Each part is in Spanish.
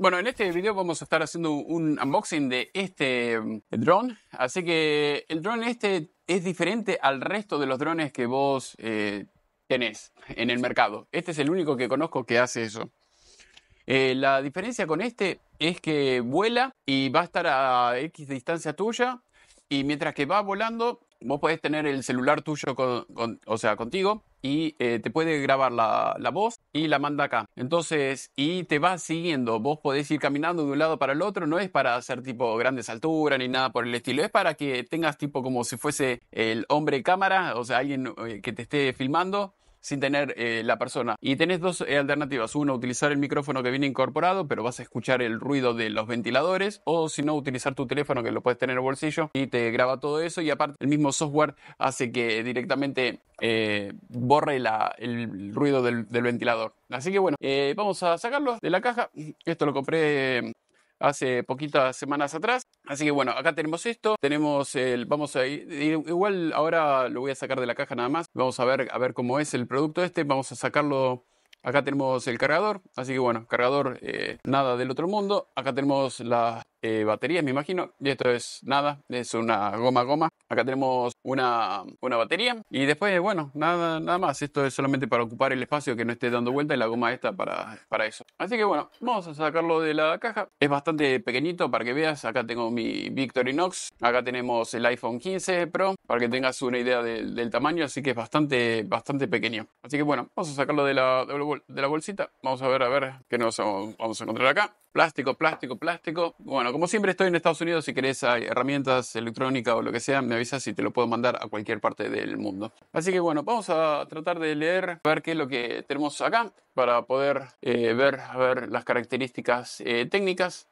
Bueno, en este video vamos a estar haciendo un unboxing de este mm, dron, Así que el drone este es diferente al resto de los drones que vos eh, tenés en el mercado. Este es el único que conozco que hace eso. Eh, la diferencia con este es que vuela y va a estar a X distancia tuya. Y mientras que va volando, vos podés tener el celular tuyo, o sea, contigo, y eh, te puede grabar la, voz y la manda acá. Entonces, y te va siguiendo. Vos podés ir caminando de un lado para el otro. No es para hacer tipo grandes alturas ni nada por el estilo. Es para que tengas tipo como si fuese el hombre cámara, o sea, alguien eh, que te esté filmando sin tener eh, la persona. Y tenés dos eh, alternativas. Uno, utilizar el micrófono que viene incorporado, pero vas a escuchar el ruido de los ventiladores. O si no, utilizar tu teléfono que lo puedes tener en el bolsillo y te graba todo eso. Y aparte, el mismo software hace que directamente eh, borre el ruido del, ventilador. Así que bueno, vamos a sacarlo de la caja. Esto lo compré hace poquitas semanas atrás. Así que bueno, acá tenemos esto, tenemos el, vamos a ir, igual ahora lo voy a sacar de la caja nada más, vamos a ver, a ver cómo es el producto este, vamos a sacarlo, acá tenemos el cargador, así que bueno, cargador eh, nada del otro mundo, acá tenemos la, eh, baterías, me imagino. Y esto es nada, es una goma goma. Acá tenemos una, una batería. Y después, bueno, nada, nada más. Esto es solamente para ocupar el espacio que no esté dando vuelta y la goma está para, para eso. Así que bueno, vamos a sacarlo de la caja. Es bastante pequeñito para que veas. Acá tengo mi Victorinox. Acá tenemos el iPhone 15 Pro para que tengas una idea del tamaño. Así que es bastante, bastante pequeño. Así que bueno, vamos a sacarlo de la, de la bolsita. Vamos a ver, a ver qué nos vamos a encontrar acá. Plástico, plástico, plástico. Bueno, como siempre estoy en Estados Unidos, si querés hay herramientas electrónicas o lo que sea, me avisas y te lo puedo mandar a cualquier parte del mundo. Así que bueno, vamos a tratar de leer, ver qué es lo que tenemos acá para poder eh, ver, a ver las características eh, técnicas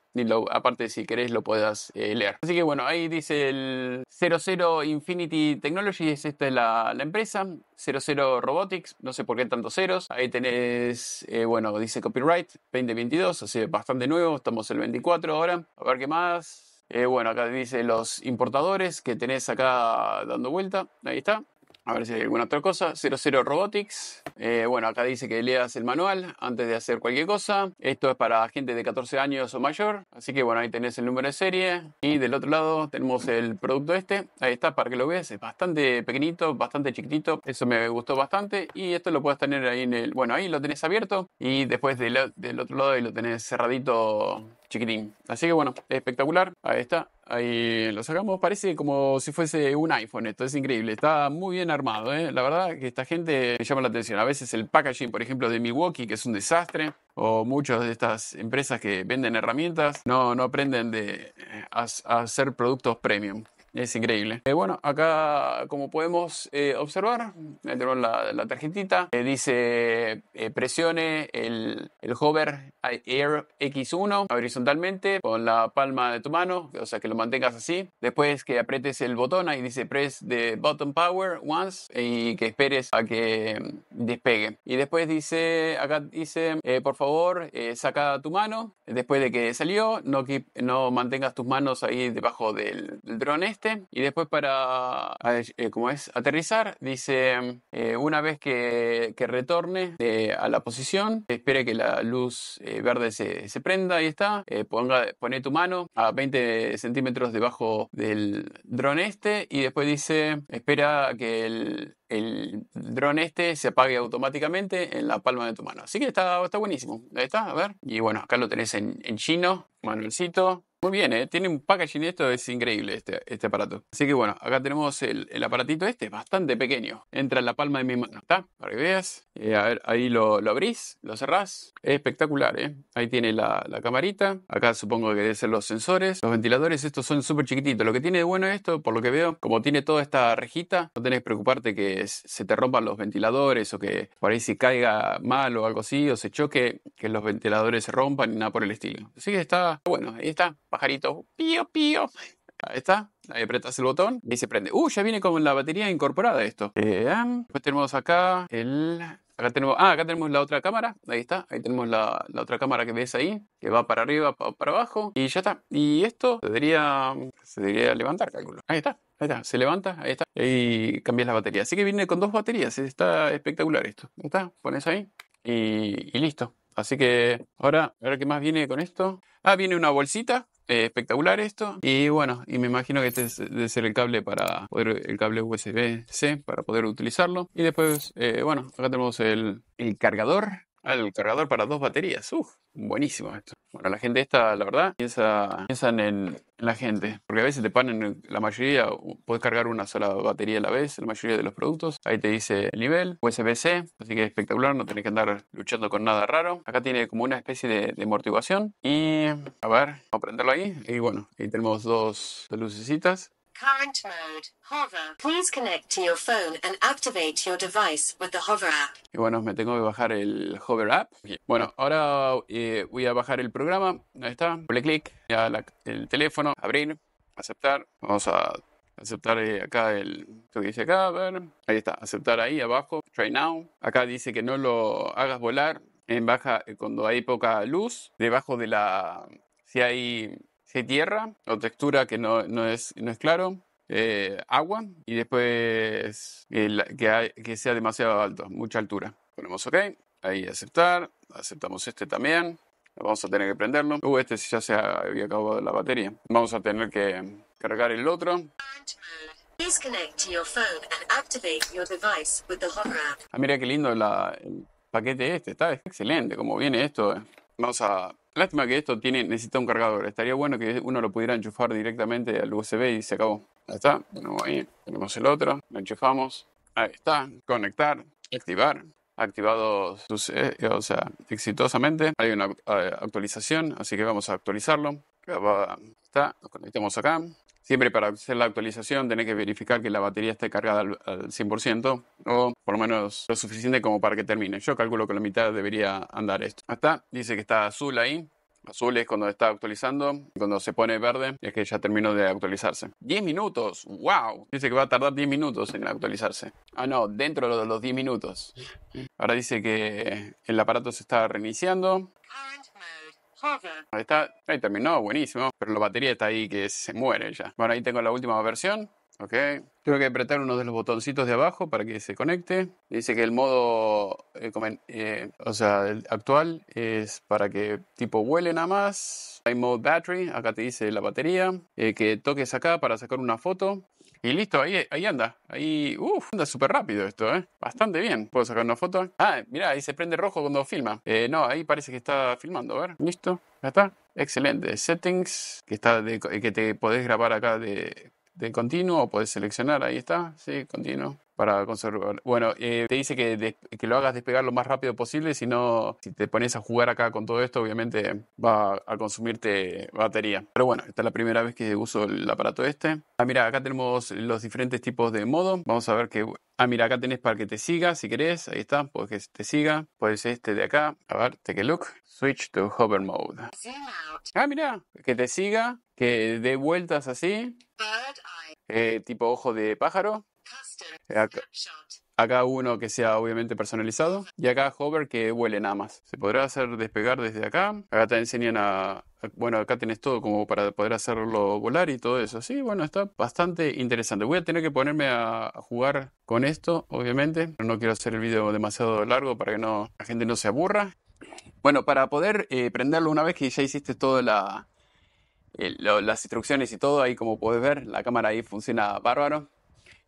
aparte si querés lo puedas eh, leer. Así que bueno, ahí dice el 00 Infinity Technologies, esta es la, empresa, 00 Robotics, no sé por qué tantos ceros, ahí tenés, eh, bueno, dice copyright 2022, así bastante nuevo, estamos el 24 ahora, a ver qué más. Eh, bueno, acá dice los importadores que tenés acá dando vuelta. Ahí está. A ver si hay alguna otra cosa. 00 Robotics. Eh, bueno, acá dice que leas el manual antes de hacer cualquier cosa. Esto es para gente de 14 años o mayor. Así que bueno, ahí tenés el número de serie. Y del otro lado tenemos el producto este. Ahí está, para que lo veas. Es bastante pequeñito, bastante chiquitito. Eso me gustó bastante. Y esto lo puedes tener ahí en el... Bueno, ahí lo tenés abierto. Y después del, del otro lado ahí lo tenés cerradito chiquitín. Así que bueno, espectacular. Ahí está. Ahí eh, lo sacamos, parece como si fuese un iPhone, esto es increíble, está muy bien armado, ¿eh? la verdad que esta gente me llama la atención, a veces el packaging, por ejemplo, de Milwaukee, que es un desastre, o muchas de estas empresas que venden herramientas, no, no aprenden de, eh, a hacer productos premium. Es increíble. Eh, bueno, acá como podemos eh, observar, tenemos la, la tarjetita. Eh, dice presione el, el, hover Air X1 horizontalmente con la palma de tu mano, o sea que lo mantengas así. Después que apretes el botón, ahí dice press the button power once y que esperes a que despegue. Y después dice, acá dice, eh, por favor, eh, saca tu mano. Después de que salió, no, no mantengas tus manos ahí debajo del, drone dron este. Y después para, eh, como es, aterrizar, dice, una vez que, retorne a la posición, espere que la luz verde se, prenda, y está. ponga, pone tu mano a 20 centímetros debajo del dron este. Y después dice, espera que el dron este se apague automáticamente en la palma de tu mano. Así que está, está buenísimo. Ahí está, a ver. Y bueno, acá lo tenés en, chino, Manuelcito muy bien, ¿eh? tiene un packaging esto, es increíble este, este aparato. Así que bueno, acá tenemos el, aparatito este, bastante pequeño. Entra en la palma de mi mano, ¿está? Para que veas. Eh, a ver, ahí lo, lo, abrís, lo cerrás. Es espectacular, ¿eh? Ahí tiene la, la camarita. Acá supongo que deben ser los sensores. Los ventiladores estos son súper chiquititos. Lo que tiene de bueno esto, por lo que veo, como tiene toda esta rejita, no tenés que preocuparte que se te rompan los ventiladores o que por ahí si caiga mal o algo así o se choque, que los ventiladores se rompan y nada por el estilo. Así que está bueno, ahí está pajarito, pío, pío. Ahí está, ahí apretas el botón y se prende. Uh, ya viene con la batería incorporada esto. Eh, tenemos acá el... Acá tenemos, ah, acá tenemos la otra cámara, ahí está, ahí tenemos la, otra cámara que ves ahí, que va para arriba, para abajo, y ya está. Y esto se debería, se debería levantar, cálculo. Ahí está, Ahí está, se levanta, ahí está. Y cambias la batería. Así que viene con dos baterías, eh, está espectacular esto. Ahí está, pones ahí y, listo. Así que ahora, ahora qué más viene con esto. Ah, viene una bolsita eh, espectacular esto. Y bueno, y me imagino que este debe ser el cable para poder, el cable USB-C para poder utilizarlo. Y después, eh, bueno, acá tenemos el, el cargador el cargador para dos baterías. Uf, buenísimo esto. Bueno, la gente esta, la verdad, piensa, piensan en, la gente. Porque a veces te ponen, la mayoría, puedes cargar una sola batería a la vez, la mayoría de los productos. Ahí te dice el nivel, USB-C, así que es espectacular, no tenés que andar luchando con nada raro. Acá tiene como una especie de, de amortiguación. Y, a ver, vamos a prenderlo ahí. Y bueno, ahí tenemos dos lucecitas mode, hover. Please connect to your phone and activate your device with the hover app. Y bueno, me tengo que bajar el hover app. Bueno, ahora eh, voy a bajar el programa. Ahí está. Doble clic. Ya el teléfono. Abrir. Aceptar. Vamos a aceptar eh, acá el lo que dice acá, a ver, ahí está, aceptar ahí abajo, try now, acá dice que no lo hagas volar en baja eh, cuando hay poca luz, debajo de la si hay de tierra o textura que no, no, es, no es claro, eh, agua y después que, que, sea demasiado alto, mucha altura. Ponemos OK, ahí aceptar, aceptamos este también, vamos a tener que prenderlo. Uh, este ya se había acabado la batería. Vamos a tener que cargar el otro. Ah, mira qué lindo el paquete este, está excelente como viene esto. Eh. Vamos a Lástima que esto tiene, necesita un cargador. Estaría bueno que uno lo pudiera enchufar directamente al USB y se acabó. Ahí está. ahí tenemos el otro. Lo enchufamos. Ahí está. Conectar. Activar. Activado eh, o sea, exitosamente. Hay una eh, actualización, así que vamos a actualizarlo. Está, nos conectamos acá. Siempre para hacer la actualización tenés que verificar que la batería esté cargada al, 100% o por lo menos lo suficiente como para que termine. Yo calculo que la mitad debería andar esto. está. dice que está azul ahí. Azul es cuando está actualizando, cuando se pone verde es que ya terminó de actualizarse. 10 minutos, wow. Dice que va a tardar 10 minutos en actualizarse. Ah, no, dentro de los 10 minutos. Ahora dice que el aparato se está reiniciando. Ahí está, ahí terminó, buenísimo. Pero la batería está ahí que se muere ya. Bueno, ahí tengo la última versión. Ok. Tengo que apretar uno de los botoncitos de abajo para que se conecte. Dice que el modo eh, eh, o sea, el actual es para que tipo huele nada más. Hay mode battery, acá te dice la batería. Eh, que toques acá para sacar una foto. Y listo, ahí, ahí anda. Ahí, uff, anda súper rápido esto, ¿eh? Bastante bien. ¿Puedo sacar una foto? Ah, mirá, ahí se prende rojo cuando filma. Eh, no, ahí parece que está filmando. A ver, listo, ya está. Excelente. Settings, que, está que te podés grabar acá de, de continuo o podés seleccionar. Ahí está, sí, continuo para conservar. Bueno, eh, te dice que, lo hagas despegar lo más rápido posible, si no, si te pones a jugar acá con todo esto, obviamente va a consumirte batería. Pero bueno, esta es la primera vez que uso el aparato este. Ah, mira, acá tenemos los diferentes tipos de modo. Vamos a ver que... Ah, mira, acá tenés para que te siga, si querés. Ahí está, porque que te siga. Puedes este de acá. A ver, take a look. Switch to hover mode. Ah, mira, que te siga, que dé vueltas así. Eh, tipo ojo de pájaro. Acá, uno que sea obviamente personalizado. Y acá hover que huele nada más. Se podrá hacer despegar desde acá. Acá te enseñan a... Bueno, acá tienes todo como para poder hacerlo volar y todo eso. Sí, bueno, está bastante interesante. Voy a tener que ponerme a, jugar con esto, obviamente. No quiero hacer el video demasiado largo para que no, la gente no se aburra. Bueno, para poder eh, prenderlo una vez que ya hiciste todas la, eh, las instrucciones y todo, ahí como puedes ver, la cámara ahí funciona bárbaro.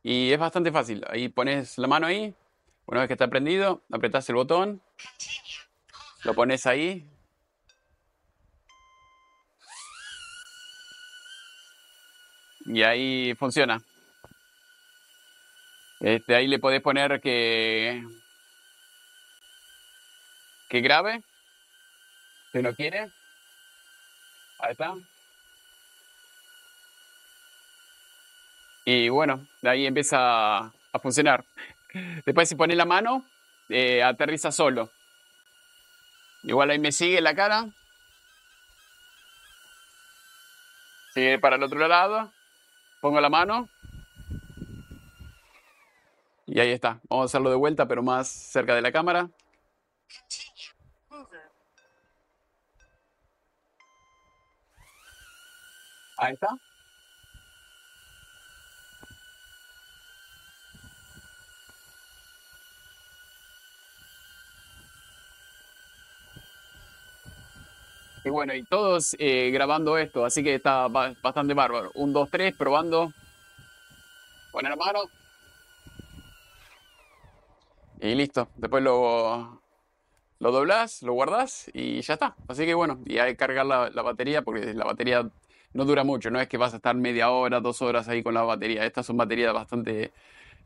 Y es bastante fácil. Ahí pones la mano ahí. Una vez que está prendido, apretas el botón. Lo pones ahí. Y ahí funciona. Este, ahí le podés poner que, que grabe, si no quiere. Ahí está. Y bueno, de ahí empieza a funcionar. Después si pone la mano, eh, aterriza solo. Igual ahí me sigue la cara. Sigue para el otro lado. Pongo la mano. Y ahí está. Vamos a hacerlo de vuelta, pero más cerca de la cámara. Ahí está. Y bueno, y todos eh, grabando esto, así que está bastante bárbaro. Un, dos, tres, probando. Poner mano. Y listo. Después lo, lo doblas, lo guardas y ya está. Así que bueno, y hay que cargar la, la batería porque la batería no dura mucho. No es que vas a estar media hora, dos horas ahí con la batería. Estas son baterías bastante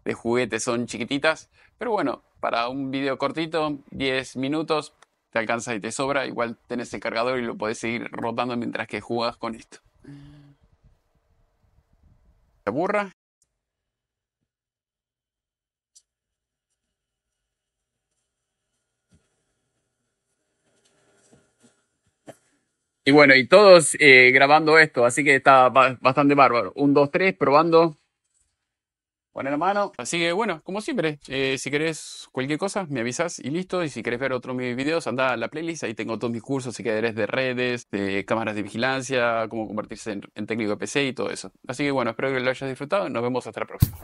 de juguete, son chiquititas. Pero bueno, para un video cortito, 10 minutos, te alcanza y te sobra, igual tenés el cargador y lo podés seguir rotando mientras que jugas con esto. ¿Te aburra? Y bueno, y todos eh, grabando esto, así que está bastante bárbaro. Un, dos, tres, probando la mano. Así que bueno, como siempre, eh, si querés cualquier cosa, me avisas y listo. Y si querés ver otros mis videos, anda a la playlist. Ahí tengo todos mis cursos, si querés, de redes, de cámaras de vigilancia, cómo convertirse en, en técnico de PC y todo eso. Así que bueno, espero que lo hayas disfrutado. Nos vemos hasta la próxima.